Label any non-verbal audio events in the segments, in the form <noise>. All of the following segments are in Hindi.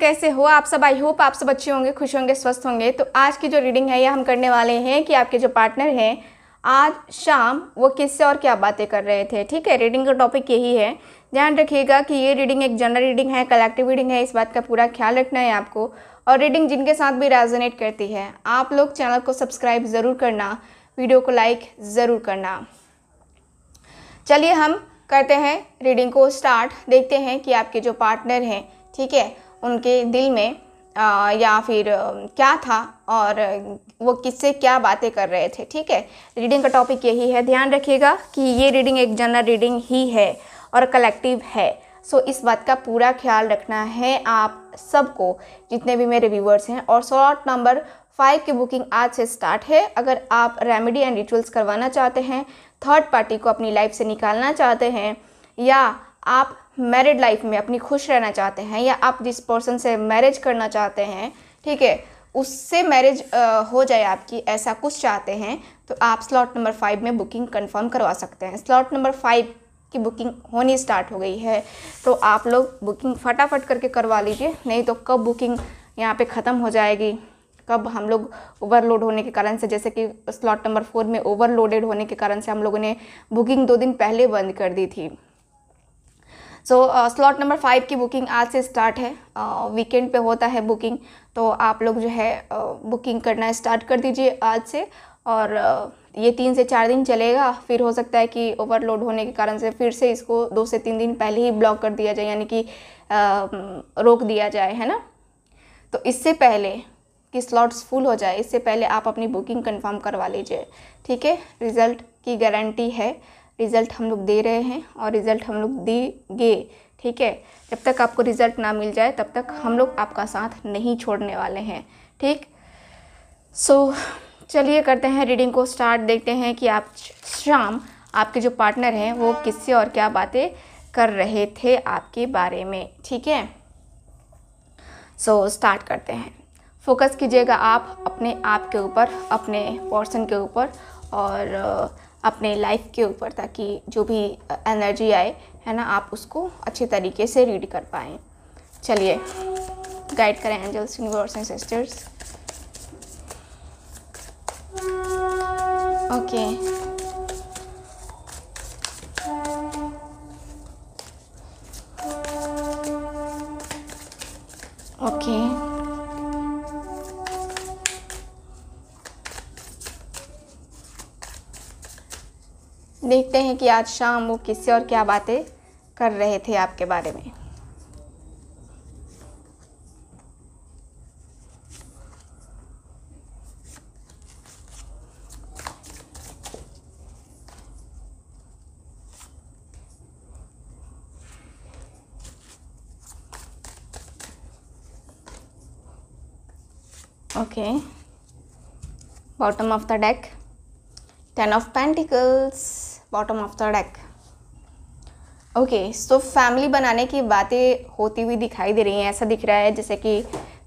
कैसे हो आप सब आई होप आप सब अच्छे होंगे खुश होंगे स्वस्थ होंगे तो आज की जो रीडिंग है ये हम करने वाले हैं कि आपके जो पार्टनर हैं आज शाम वो किससे और क्या बातें कर रहे थे ठीक है रीडिंग का टॉपिक यही है ध्यान रखिएगा कि ये रीडिंग एक जनरल रीडिंग है कलेक्टिव रीडिंग है इस बात का पूरा ख्याल रखना है आपको और रीडिंग जिनके साथ भी रेजोनेट करती है आप लोग चैनल को सब्सक्राइब ज़रूर करना वीडियो को लाइक ज़रूर करना चलिए हम करते हैं रीडिंग को स्टार्ट देखते हैं कि आपके जो पार्टनर हैं ठीक है उनके दिल में आ, या फिर क्या था और वो किससे क्या बातें कर रहे थे ठीक है रीडिंग का टॉपिक यही है ध्यान रखिएगा कि ये रीडिंग एक जनरल रीडिंग ही है और कलेक्टिव है सो so, इस बात का पूरा ख्याल रखना है आप सबको जितने भी मेरे व्यूवर्स हैं और शॉर्ट नंबर फाइव की बुकिंग आज से स्टार्ट है अगर आप रेमेडी एंड रिचुअल्स करवाना चाहते हैं थर्ड पार्टी को अपनी लाइफ से निकालना चाहते हैं या आप मैरिड लाइफ में अपनी खुश रहना चाहते हैं या आप जिस पर्सन से मैरिज करना चाहते हैं ठीक है उससे मैरिज हो जाए आपकी ऐसा कुछ चाहते हैं तो आप स्लॉट नंबर फाइव में बुकिंग कंफर्म करवा सकते हैं स्लॉट नंबर फाइव की बुकिंग होनी स्टार्ट हो गई है तो आप लोग बुकिंग फटाफट करके करवा लीजिए नहीं तो कब बुकिंग यहाँ पे ख़त्म हो जाएगी कब हम लोग ओवरलोड होने के कारण से जैसे कि स्लॉट नंबर फोर में ओवरलोडेड होने के कारण से हम लोगों ने बुकिंग दो दिन पहले बंद कर दी थी सो स्लॉट नंबर फाइव की बुकिंग आज से स्टार्ट है वीकेंड uh, पे होता है बुकिंग तो आप लोग जो है बुकिंग uh, करना स्टार्ट कर दीजिए आज से और uh, ये तीन से चार दिन चलेगा फिर हो सकता है कि ओवरलोड होने के कारण से फिर से इसको दो से तीन दिन पहले ही ब्लॉक कर दिया जाए यानी कि uh, रोक दिया जाए है ना तो इससे पहले कि स्लॉट्स फुल हो जाए इससे पहले आप अपनी बुकिंग कन्फर्म करवा लीजिए ठीक है रिज़ल्ट की गारंटी है रिज़ल्ट हम लोग दे रहे हैं और रिज़ल्ट हम लोग देंगे ठीक है जब तक आपको रिज़ल्ट ना मिल जाए तब तक हम लोग आपका साथ नहीं छोड़ने वाले हैं ठीक सो so, चलिए करते हैं रीडिंग को स्टार्ट देखते हैं कि आप शाम आपके जो पार्टनर हैं वो किससे और क्या बातें कर रहे थे आपके बारे में ठीक है सो so, स्टार्ट करते हैं फोकस कीजिएगा आप अपने आप के ऊपर अपने पर्सन के ऊपर और अपने लाइफ के ऊपर ताकि जो भी एनर्जी आए है ना आप उसको अच्छे तरीके से रीड कर पाएँ चलिए गाइड करें angels universe and sisters okay देखते हैं कि आज शाम वो किससे और क्या बातें कर रहे थे आपके बारे में okay bottom of the deck ten of pentacles bottom of the deck okay so family बनाने की बातें होती हुई दिखाई दे रही हैं ऐसा दिख रहा है जैसे कि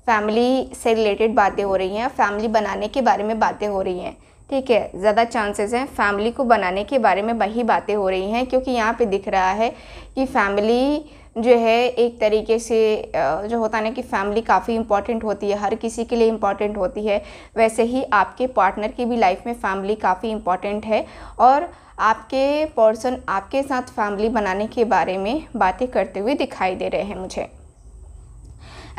फैमिली से रिलेटेड बातें हो रही हैं फैमिली बनाने के बारे में बातें हो रही हैं ठीक है ज़्यादा चांसेस हैं फैमिली को बनाने के बारे में वही बातें हो रही हैं क्योंकि यहाँ पे दिख रहा है कि फैमिली जो है एक तरीके से जो होता है ना कि फैमिली काफ़ी इंपॉर्टेंट होती है हर किसी के लिए इम्पॉर्टेंट होती है वैसे ही आपके पार्टनर की भी लाइफ में फैमिली काफ़ी इम्पॉर्टेंट है और आपके पर्सन आपके साथ फैमिली बनाने के बारे में बातें करते हुए दिखाई दे रहे हैं मुझे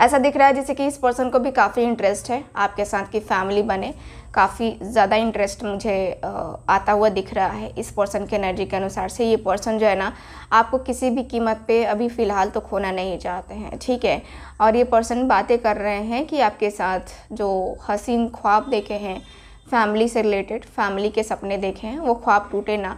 ऐसा दिख रहा है जैसे कि इस पर्सन को भी काफ़ी इंटरेस्ट है आपके साथ की फैमिली बने काफ़ी ज़्यादा इंटरेस्ट मुझे आता हुआ दिख रहा है इस पर्सन के एनर्जी के अनुसार से ये पर्सन जो है ना आपको किसी भी कीमत पे अभी फ़िलहाल तो खोना नहीं चाहते हैं ठीक है और ये पर्सन बातें कर रहे हैं कि आपके साथ जो हसीन ख्वाब देखे हैं फैमिली से रिलेटेड फैमिली के सपने देखे हैं वो ख्वाब टूटे ना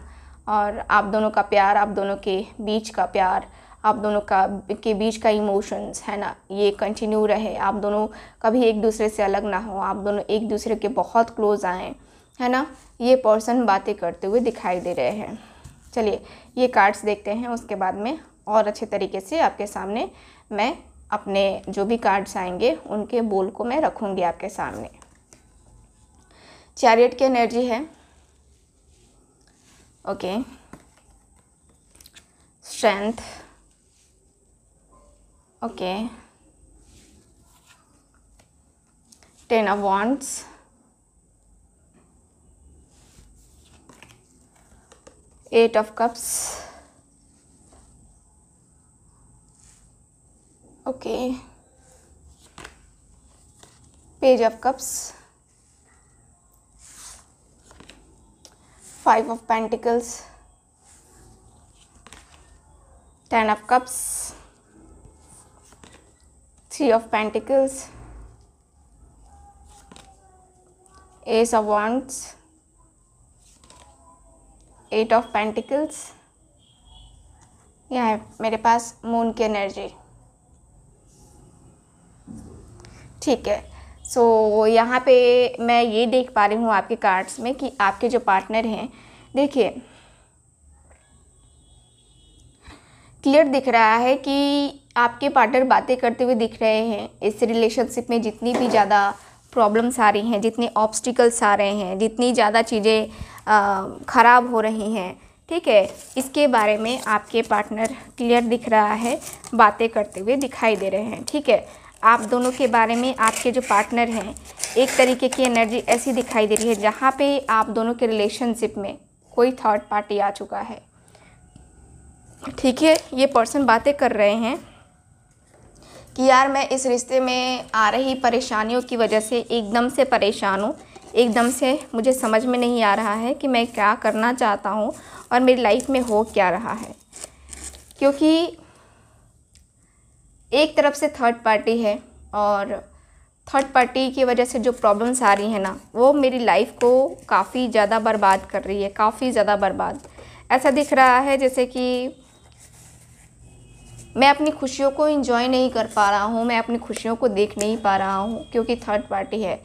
और आप दोनों का प्यार आप दोनों के बीच का प्यार आप दोनों का के बीच का इमोशंस है ना ये कंटिन्यू रहे आप दोनों कभी एक दूसरे से अलग ना हो आप दोनों एक दूसरे के बहुत क्लोज आएँ है ना ये पर्सन बातें करते हुए दिखाई दे रहे हैं चलिए ये कार्ड्स देखते हैं उसके बाद में और अच्छे तरीके से आपके सामने मैं अपने जो भी कार्ड्स आएंगे उनके बोल को मैं रखूँगी आपके सामने चैरियट की एनर्जी है okay strength okay ten of wands eight of cups okay page of cups five of pentacles ten of cups three of pentacles ace of wands eight of pentacles यह है मेरे पास मून की एनर्जी ठीक है सो so, यहाँ पे मैं ये देख पा रही हूँ आपके कार्ड्स में कि आपके जो पार्टनर हैं देखिए क्लियर दिख रहा है कि आपके पार्टनर बातें करते हुए दिख रहे हैं इस रिलेशनशिप में जितनी भी ज़्यादा प्रॉब्लम्स आ रही हैं जितने ऑब्स्टिकल्स आ रहे हैं जितनी ज़्यादा चीज़ें ख़राब हो रही हैं ठीक है इसके बारे में आपके पार्टनर क्लियर दिख रहा है बातें करते हुए दिखाई दे रहे हैं ठीक है आप दोनों के बारे में आपके जो पार्टनर हैं एक तरीके की एनर्जी ऐसी दिखाई दे रही है जहाँ पे आप दोनों के रिलेशनशिप में कोई थर्ड पार्टी आ चुका है ठीक है ये पर्सन बातें कर रहे हैं कि यार मैं इस रिश्ते में आ रही परेशानियों की वजह से एकदम से परेशान हूँ एकदम से मुझे समझ में नहीं आ रहा है कि मैं क्या करना चाहता हूँ और मेरी लाइफ में हो क्या रहा है क्योंकि एक तरफ से थर्ड पार्टी है और थर्ड पार्टी की वजह से जो प्रॉब्लम्स आ रही हैं ना वो मेरी लाइफ को काफ़ी ज़्यादा बर्बाद कर रही है काफ़ी ज़्यादा बर्बाद ऐसा दिख रहा है जैसे कि मैं अपनी खुशियों को इंजॉय नहीं कर पा रहा हूँ मैं अपनी खुशियों को देख नहीं पा रहा हूँ क्योंकि थर्ड पार्टी है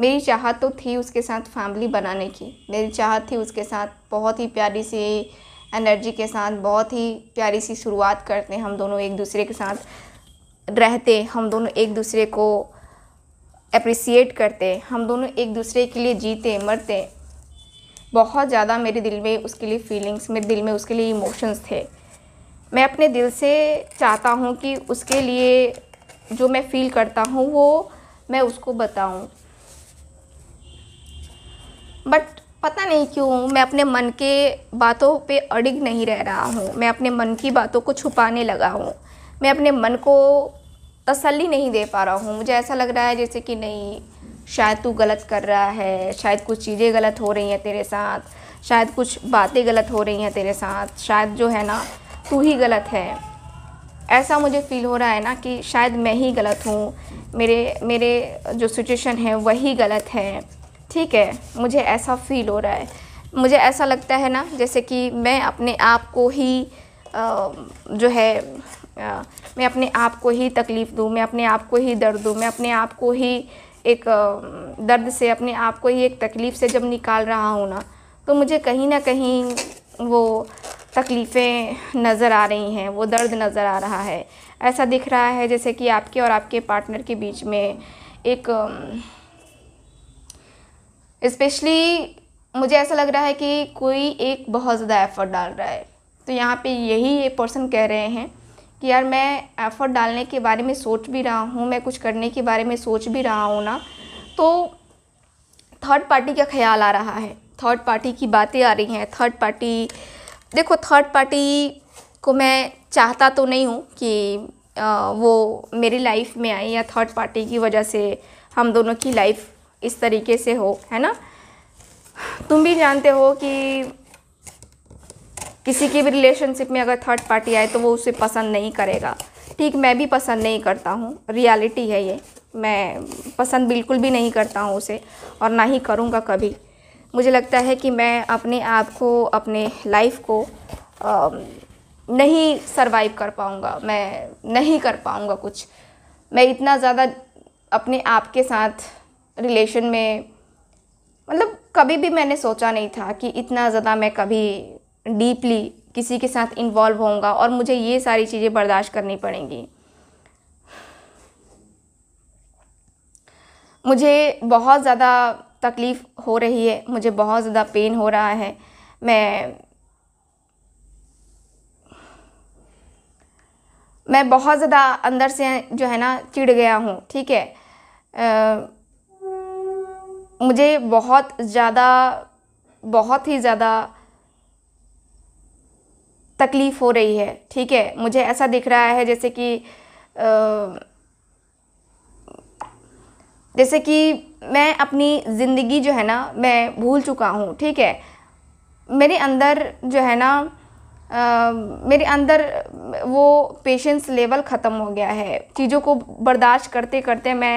मेरी चाहत तो थी उसके साथ फैमिली बनाने की मेरी चाहत थी उसके साथ बहुत ही प्यारी सी एनर्जी के साथ बहुत ही प्यारी सी शुरुआत करते हम दोनों एक दूसरे के साथ रहते हम दोनों एक दूसरे को अप्रिसिएट करते हम दोनों एक दूसरे के लिए जीते मरते बहुत ज़्यादा मेरे दिल में उसके लिए फीलिंग्स मेरे दिल में उसके लिए इमोशंस थे मैं अपने दिल से चाहता हूँ कि उसके लिए जो मैं फील करता हूँ वो मैं उसको बताऊँ बट पता नहीं क्यों मैं अपने मन के बातों पे अड़िग नहीं रह रहा हूँ मैं अपने मन की बातों को छुपाने लगा हूँ मैं अपने मन को तसल्ली नहीं दे पा रहा हूँ मुझे ऐसा लग रहा है जैसे कि नहीं शायद तू गलत कर रहा है शायद कुछ चीज़ें गलत हो रही हैं तेरे साथ शायद कुछ बातें गलत हो रही हैं तेरे साथ शायद जो है ना तू ही गलत है ऐसा मुझे फील हो रहा है ना कि शायद मैं ही गलत हूँ मेरे मेरे जो सिचुएशन है वही गलत है ठीक है मुझे ऐसा फील हो रहा है मुझे ऐसा लगता है ना जैसे कि मैं अपने आप को ही आ, जो है आ, मैं अपने आप को ही तकलीफ़ दूँ मैं अपने आप को ही दर्द दूँ मैं अपने आप को ही एक दर्द से अपने आप को ही एक तकलीफ़ से जब निकाल रहा हूँ ना तो मुझे कहीं ना कहीं वो तकलीफ़ें नज़र आ रही हैं वो दर्द नज़र आ रहा है ऐसा दिख रहा है जैसे कि आपके और आपके पार्टनर के बीच में एक इस्पेशली मुझे ऐसा लग रहा है कि कोई एक बहुत ज़्यादा एफ़र्ट डाल रहा है तो यहाँ पे यही ये पर्सन कह रहे हैं कि यार मैं एफ़र्ट डालने के बारे में सोच भी रहा हूँ मैं कुछ करने के बारे में सोच भी रहा हूँ ना तो थर्ड पार्टी का ख्याल आ रहा है थर्ड पार्टी की बातें आ रही हैं थर्ड पार्टी देखो थर्ड पार्टी को मैं चाहता तो नहीं हूँ कि वो मेरी लाइफ में आए या थर्ड पार्टी की वजह से हम दोनों की लाइफ इस तरीके से हो है ना तुम भी जानते हो कि किसी की भी रिलेशनशिप में अगर थर्ड पार्टी आए तो वो उसे पसंद नहीं करेगा ठीक मैं भी पसंद नहीं करता हूँ रियलिटी है ये मैं पसंद बिल्कुल भी नहीं करता हूँ उसे और ना ही करूँगा कभी मुझे लगता है कि मैं अपने आप को अपने लाइफ को आ, नहीं सरवाइव कर पाऊँगा मैं नहीं कर पाऊँगा कुछ मैं इतना ज़्यादा अपने आप के साथ रिलेशन में मतलब कभी भी मैंने सोचा नहीं था कि इतना ज़्यादा मैं कभी डीपली किसी के साथ इन्वॉल्व होऊंगा और मुझे ये सारी चीज़ें बर्दाश्त करनी पड़ेंगी मुझे बहुत ज़्यादा तकलीफ़ हो रही है मुझे बहुत ज़्यादा पेन हो रहा है मैं मैं बहुत ज़्यादा अंदर से जो है ना चिढ़ गया हूँ ठीक है आ, मुझे बहुत ज़्यादा बहुत ही ज़्यादा तकलीफ़ हो रही है ठीक है मुझे ऐसा दिख रहा है जैसे कि आ, जैसे कि मैं अपनी ज़िंदगी जो है ना मैं भूल चुका हूँ ठीक है मेरे अंदर जो है ना आ, मेरे अंदर वो पेशेंस लेवल ख़त्म हो गया है चीज़ों को बर्दाश्त करते करते मैं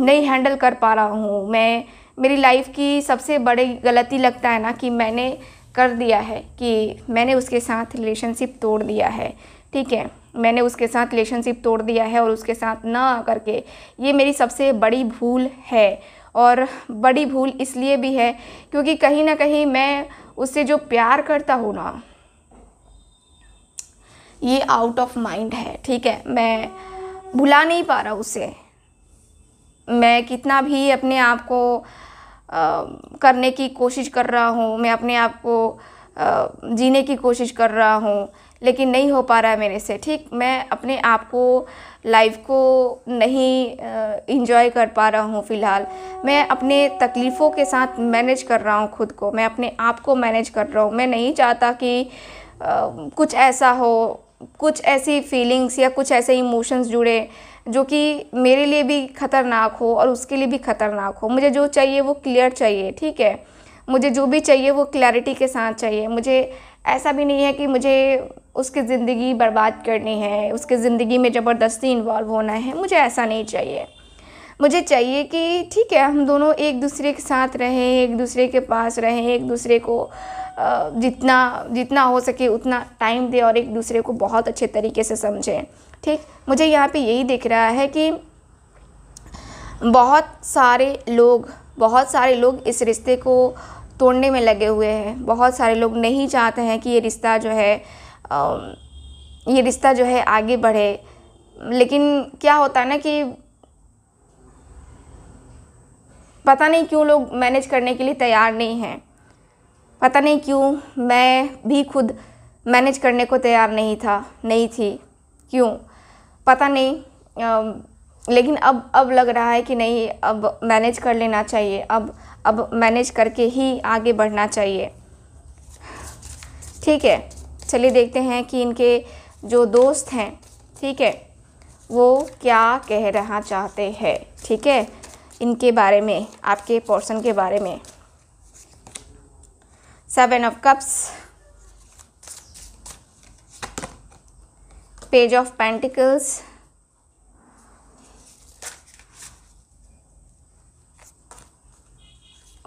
नहीं हैंडल कर पा रहा हूँ मैं मेरी लाइफ की सबसे बड़ी गलती लगता है ना कि मैंने कर दिया है कि मैंने उसके साथ रिलेशनशिप तोड़ दिया है ठीक है मैंने उसके साथ रिलेशनशिप तोड़ दिया है और उसके साथ ना आकर के ये मेरी सबसे बड़ी भूल है और बड़ी भूल इसलिए भी है क्योंकि कहीं ना कहीं मैं उससे जो प्यार करता हूँ ना ये आउट ऑफ माइंड है ठीक है मैं भुला नहीं पा रहा उसे मैं कितना भी अपने आप को आ, करने की कोशिश कर रहा हूँ मैं अपने आप को आ, जीने की कोशिश कर रहा हूँ लेकिन नहीं हो पा रहा है मेरे से ठीक मैं अपने आप को लाइफ को नहीं इंजॉय कर पा रहा हूँ फ़िलहाल मैं अपने तकलीफ़ों के साथ मैनेज कर रहा हूँ खुद को मैं अपने आप को मैनेज कर रहा हूँ मैं नहीं चाहता कि आ, कुछ ऐसा हो कुछ ऐसी फीलिंग्स या कुछ ऐसे इमोशंस जुड़े जो कि मेरे लिए भी ख़तरनाक हो और उसके लिए भी ख़तरनाक हो मुझे जो चाहिए वो क्लियर चाहिए ठीक है मुझे जो भी चाहिए वो क्लैरिटी के साथ चाहिए मुझे ऐसा भी नहीं है कि मुझे उसकी ज़िंदगी बर्बाद करनी है उसकी ज़िंदगी में ज़बरदस्ती इन्वॉल्व होना है मुझे ऐसा नहीं चाहिए मुझे चाहिए कि ठीक है हम दोनों एक दूसरे के साथ रहें एक दूसरे के पास रहें एक दूसरे को जितना जितना हो सके उतना टाइम दें और एक दूसरे को बहुत अच्छे तरीके से समझें ठीक मुझे यहाँ पे यही दिख रहा है कि बहुत सारे लोग बहुत सारे लोग इस रिश्ते को तोड़ने में लगे हुए हैं बहुत सारे लोग नहीं चाहते हैं कि ये रिश्ता जो है ये रिश्ता जो है आगे बढ़े लेकिन क्या होता है ना कि पता नहीं क्यों लोग मैनेज करने के लिए तैयार नहीं हैं पता नहीं क्यों मैं भी खुद मैनेज करने को तैयार नहीं था नहीं थी क्यों पता नहीं आ, लेकिन अब अब लग रहा है कि नहीं अब मैनेज कर लेना चाहिए अब अब मैनेज करके ही आगे बढ़ना चाहिए ठीक है चलिए देखते हैं कि इनके जो दोस्त हैं ठीक है वो क्या कह रहा चाहते हैं ठीक है इनके बारे में आपके पोर्सन के बारे में seven of cups page of pentacles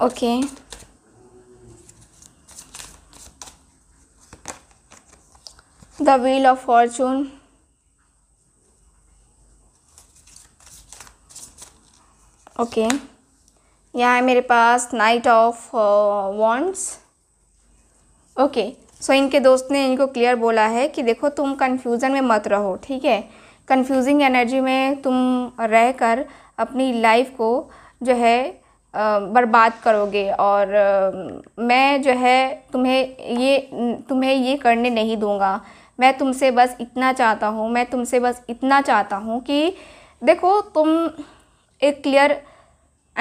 okay the wheel of fortune okay यहाँ है मेरे पास knight of wands okay so इनके दोस्त ने इनको क्लियर बोला है कि देखो तुम कन्फ्यूज़न में मत रहो ठीक है कन्फ्यूजिंग एनर्जी में तुम रह कर अपनी लाइफ को जो है बर्बाद करोगे और मैं जो है तुम्हें ये तुम्हें ये करने नहीं दूँगा मैं तुमसे बस इतना चाहता हूँ मैं तुमसे बस इतना चाहता हूँ कि देखो तुम एक क्लियर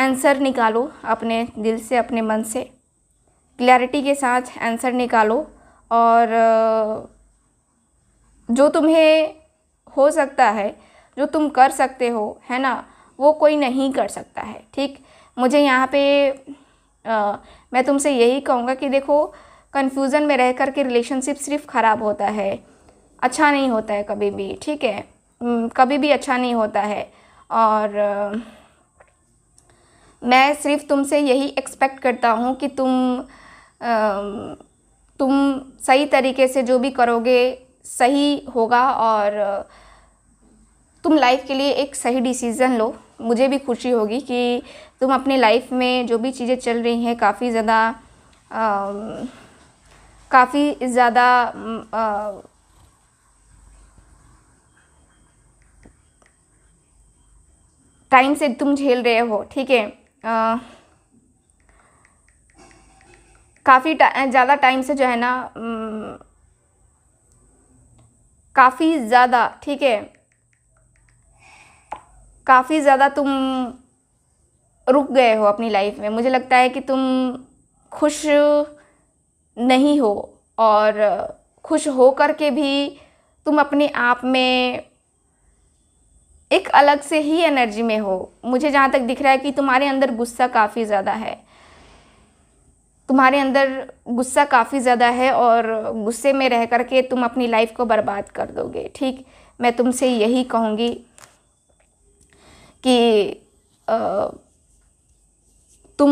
आंसर निकालो अपने दिल से अपने मन से क्लैरिटी के साथ आंसर निकालो और जो तुम्हें हो सकता है जो तुम कर सकते हो है ना वो कोई नहीं कर सकता है ठीक मुझे यहाँ पे आ, मैं तुमसे यही कहूँगा कि देखो कन्फ्यूज़न में रह कर के रिलेशनशिप सिर्फ ख़राब होता है अच्छा नहीं होता है कभी भी ठीक है कभी भी अच्छा नहीं होता है और आ, मैं सिर्फ तुमसे यही एक्सपेक्ट करता हूँ कि तुम आ, तुम सही तरीके से जो भी करोगे सही होगा और तुम लाइफ के लिए एक सही डिसीज़न लो मुझे भी खुशी होगी कि तुम अपने लाइफ में जो भी चीज़ें चल रही हैं काफ़ी ज़्यादा काफ़ी ज़्यादा टाइम से तुम झेल रहे हो ठीक है काफ़ी ज़्यादा टाइम से जो है ना काफ़ी ज़्यादा ठीक है काफ़ी ज़्यादा तुम रुक गए हो अपनी लाइफ में मुझे लगता है कि तुम खुश नहीं हो और खुश हो कर के भी तुम अपने आप में एक अलग से ही एनर्जी में हो मुझे जहाँ तक दिख रहा है कि तुम्हारे अंदर गुस्सा काफ़ी ज़्यादा है तुम्हारे अंदर गुस्सा काफ़ी ज़्यादा है और गुस्से में रह कर के तुम अपनी लाइफ को बर्बाद कर दोगे ठीक मैं तुमसे यही कहूँगी कि आ, तुम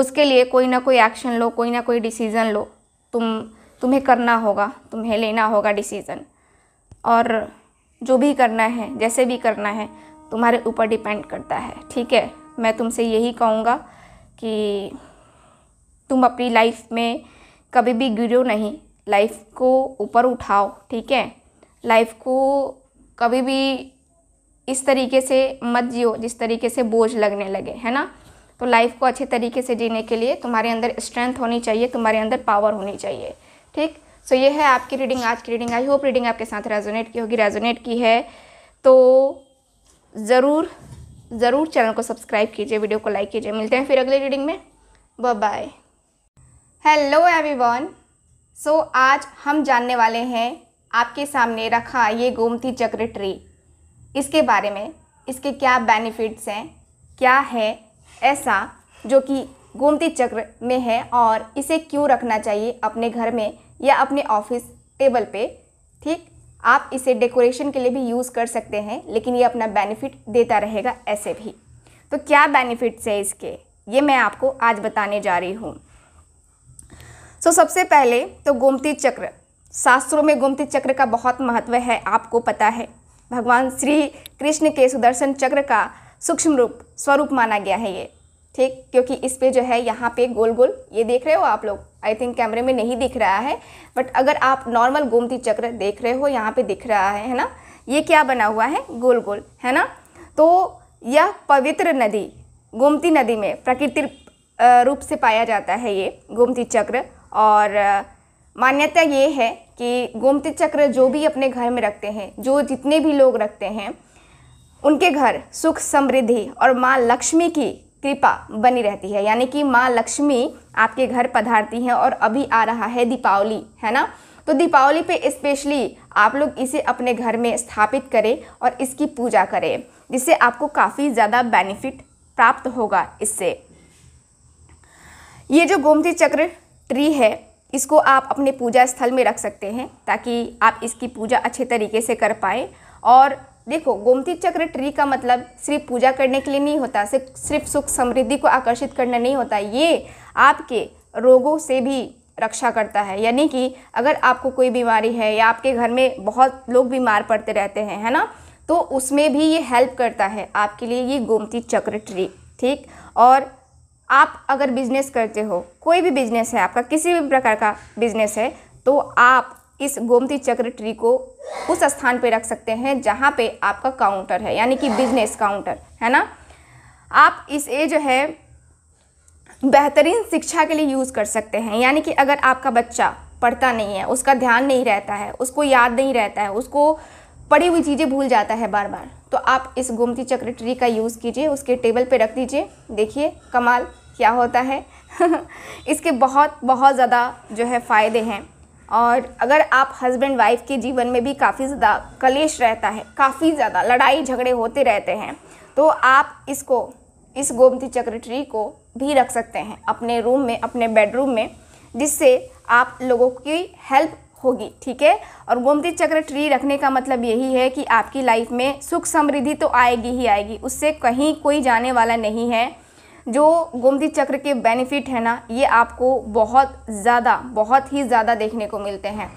उसके लिए कोई ना कोई एक्शन लो कोई ना कोई डिसीज़न लो तुम तुम्हें करना होगा तुम्हें लेना होगा डिसीज़न और जो भी करना है जैसे भी करना है तुम्हारे ऊपर डिपेंड करता है ठीक है मैं तुमसे यही कहूँगा कि तुम अपनी लाइफ में कभी भी गिरो नहीं लाइफ को ऊपर उठाओ ठीक है लाइफ को कभी भी इस तरीके से मत जियो जिस तरीके से बोझ लगने लगे है ना तो लाइफ को अच्छे तरीके से जीने के लिए तुम्हारे अंदर स्ट्रेंथ होनी चाहिए तुम्हारे अंदर पावर होनी चाहिए ठीक सो so, ये है आपकी रीडिंग आज की रीडिंग आई होप रीडिंग आपके साथ रेजोनेट की होगी रेजोनेट की है तो ज़रूर ज़रूर चैनल को सब्सक्राइब कीजिए वीडियो को लाइक कीजिए मिलते हैं फिर अगली रीडिंग में बाय हेलो एवरीवन सो आज हम जानने वाले हैं आपके सामने रखा ये गोमती चक्र ट्री इसके बारे में इसके क्या बेनिफिट्स हैं क्या है ऐसा जो कि गोमती चक्र में है और इसे क्यों रखना चाहिए अपने घर में या अपने ऑफिस टेबल पे ठीक आप इसे डेकोरेशन के लिए भी यूज़ कर सकते हैं लेकिन ये अपना बेनिफिट देता रहेगा ऐसे भी तो क्या बेनिफिट्स है इसके ये मैं आपको आज बताने जा रही हूँ सो तो so, सबसे पहले तो गोमती चक्र शास्त्रों में गोमती चक्र का बहुत महत्व है आपको पता है भगवान श्री कृष्ण के सुदर्शन चक्र का सूक्ष्म रूप स्वरूप माना गया है ये ठीक क्योंकि इस पे जो है यहाँ पे गोल गोल ये देख रहे हो आप लोग आई थिंक कैमरे में नहीं दिख रहा है बट अगर आप नॉर्मल गोमती चक्र देख रहे हो यहाँ पे दिख रहा है है ना ये क्या बना हुआ है गोल गोल है ना तो यह पवित्र नदी गोमती नदी में प्रकृति रूप से पाया जाता है ये गोमती चक्र और मान्यता ये है कि गोमती चक्र जो भी अपने घर में रखते हैं जो जितने भी लोग रखते हैं उनके घर सुख समृद्धि और माँ लक्ष्मी की कृपा बनी रहती है यानी कि माँ लक्ष्मी आपके घर पधारती हैं और अभी आ रहा है दीपावली है ना तो दीपावली पे स्पेशली आप लोग इसे अपने घर में स्थापित करें और इसकी पूजा करें जिससे आपको काफ़ी ज़्यादा बेनिफिट प्राप्त होगा इससे ये जो गोमती चक्र ट्री है इसको आप अपने पूजा स्थल में रख सकते हैं ताकि आप इसकी पूजा अच्छे तरीके से कर पाएँ और देखो गोमती चक्र ट्री का मतलब सिर्फ पूजा करने के लिए नहीं होता सिर्फ सिर्फ सुख समृद्धि को आकर्षित करना नहीं होता ये आपके रोगों से भी रक्षा करता है यानी कि अगर आपको कोई बीमारी है या आपके घर में बहुत लोग बीमार पड़ते रहते हैं है ना तो उसमें भी ये हेल्प करता है आपके लिए ये गोमती चक्र ट्री ठीक और आप अगर बिजनेस करते हो कोई भी बिजनेस है आपका किसी भी प्रकार का बिजनेस है तो आप इस गोमती चक्र ट्री को उस स्थान पर रख सकते हैं जहाँ पे आपका काउंटर है यानी कि बिजनेस काउंटर है ना आप इसे जो है बेहतरीन शिक्षा के लिए यूज़ कर सकते हैं यानी कि अगर आपका बच्चा पढ़ता नहीं है उसका ध्यान नहीं रहता है उसको याद नहीं रहता है उसको पड़ी हुई चीज़ें भूल जाता है बार बार तो आप इस गोमती चक्र ट्री का यूज़ कीजिए उसके टेबल पे रख दीजिए देखिए कमाल क्या होता है <laughs> इसके बहुत बहुत ज़्यादा जो है फ़ायदे हैं और अगर आप हस्बैंड वाइफ के जीवन में भी काफ़ी ज़्यादा कलेश रहता है काफ़ी ज़्यादा लड़ाई झगड़े होते रहते हैं तो आप इसको इस गोमती चक्र ट्री को भी रख सकते हैं अपने रूम में अपने बेडरूम में जिससे आप लोगों की हेल्प होगी ठीक है और गोमती चक्र ट्री रखने का मतलब यही है कि आपकी लाइफ में सुख समृद्धि तो आएगी ही आएगी उससे कहीं कोई जाने वाला नहीं है जो गोमती चक्र के बेनिफिट है ना ये आपको बहुत ज़्यादा बहुत ही ज़्यादा देखने को मिलते हैं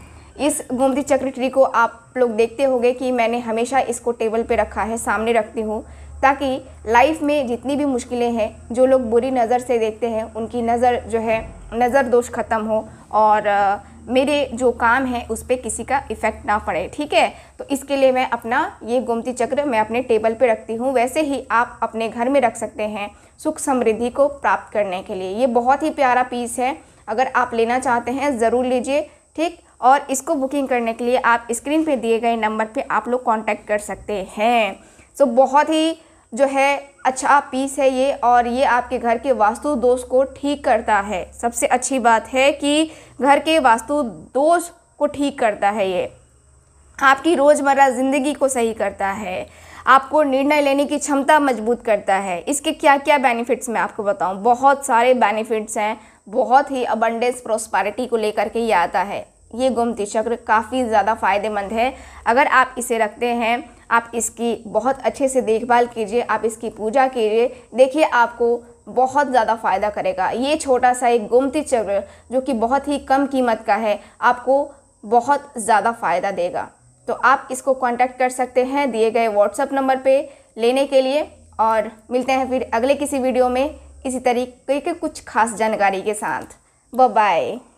इस गोमती चक्र ट्री को आप लोग देखते होंगे कि मैंने हमेशा इसको टेबल पे रखा है सामने रखती हूँ ताकि लाइफ में जितनी भी मुश्किलें हैं जो लोग बुरी नज़र से देखते हैं उनकी नज़र जो है नज़र दोष ख़त्म हो और मेरे जो काम है उस पर किसी का इफ़ेक्ट ना पड़े ठीक है तो इसके लिए मैं अपना ये गोमती चक्र मैं अपने टेबल पे रखती हूँ वैसे ही आप अपने घर में रख सकते हैं सुख समृद्धि को प्राप्त करने के लिए ये बहुत ही प्यारा पीस है अगर आप लेना चाहते हैं ज़रूर लीजिए ठीक और इसको बुकिंग करने के लिए आप स्क्रीन पर दिए गए नंबर पर आप लोग कॉन्टैक्ट कर सकते हैं सो बहुत ही जो है अच्छा पीस है ये और ये आपके घर के वास्तु दोष को ठीक करता है सबसे अच्छी बात है कि घर के वास्तु दोष को ठीक करता है ये आपकी रोज़मर्रा ज़िंदगी को सही करता है आपको निर्णय लेने की क्षमता मजबूत करता है इसके क्या क्या बेनिफिट्स मैं आपको बताऊं बहुत सारे बेनिफिट्स हैं बहुत ही अबंडेंस प्रोस्पैरिटी को लेकर के ये आता है ये गोमती चक्र काफ़ी ज़्यादा फ़ायदेमंद है अगर आप इसे रखते हैं आप इसकी बहुत अच्छे से देखभाल कीजिए आप इसकी पूजा कीजिए देखिए आपको बहुत ज़्यादा फ़ायदा करेगा ये छोटा सा एक गोमती चक्र जो कि बहुत ही कम कीमत का है आपको बहुत ज़्यादा फ़ायदा देगा तो आप इसको कांटेक्ट कर सकते हैं दिए गए व्हाट्सअप नंबर पे लेने के लिए और मिलते हैं फिर अगले किसी वीडियो में इसी तरीके के कुछ खास जानकारी के साथ बाय